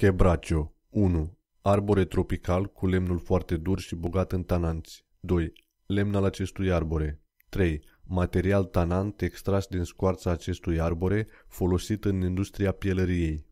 Chebracio 1. Arbore tropical cu lemnul foarte dur și bogat în tananți. 2. Lemn al acestui arbore. 3. Material tanant extras din scoarța acestui arbore folosit în industria pielăriei.